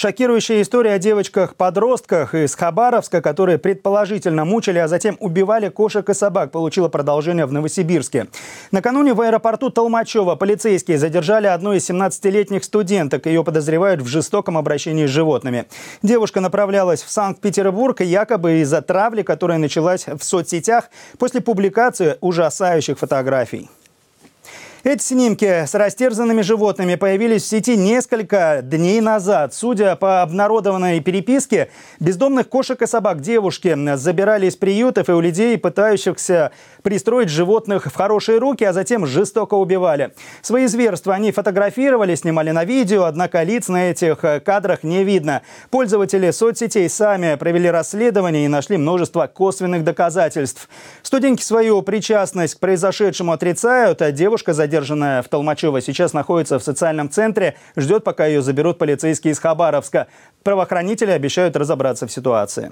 Шокирующая история о девочках-подростках из Хабаровска, которые предположительно мучили, а затем убивали кошек и собак, получила продолжение в Новосибирске. Накануне в аэропорту Толмачева полицейские задержали одну из 17-летних студенток. Ее подозревают в жестоком обращении с животными. Девушка направлялась в Санкт-Петербург якобы из-за травли, которая началась в соцсетях после публикации ужасающих фотографий. Эти снимки с растерзанными животными появились в сети несколько дней назад. Судя по обнародованной переписке, бездомных кошек и собак девушки забирали из приютов и у людей, пытающихся пристроить животных в хорошие руки, а затем жестоко убивали. Свои зверства они фотографировали, снимали на видео, однако лиц на этих э, кадрах не видно. Пользователи соцсетей сами провели расследование и нашли множество косвенных доказательств. Студеньки свою причастность к произошедшему отрицают, а девушка за Задержанная в Толмачево сейчас находится в социальном центре, ждет, пока ее заберут полицейские из Хабаровска. Правоохранители обещают разобраться в ситуации.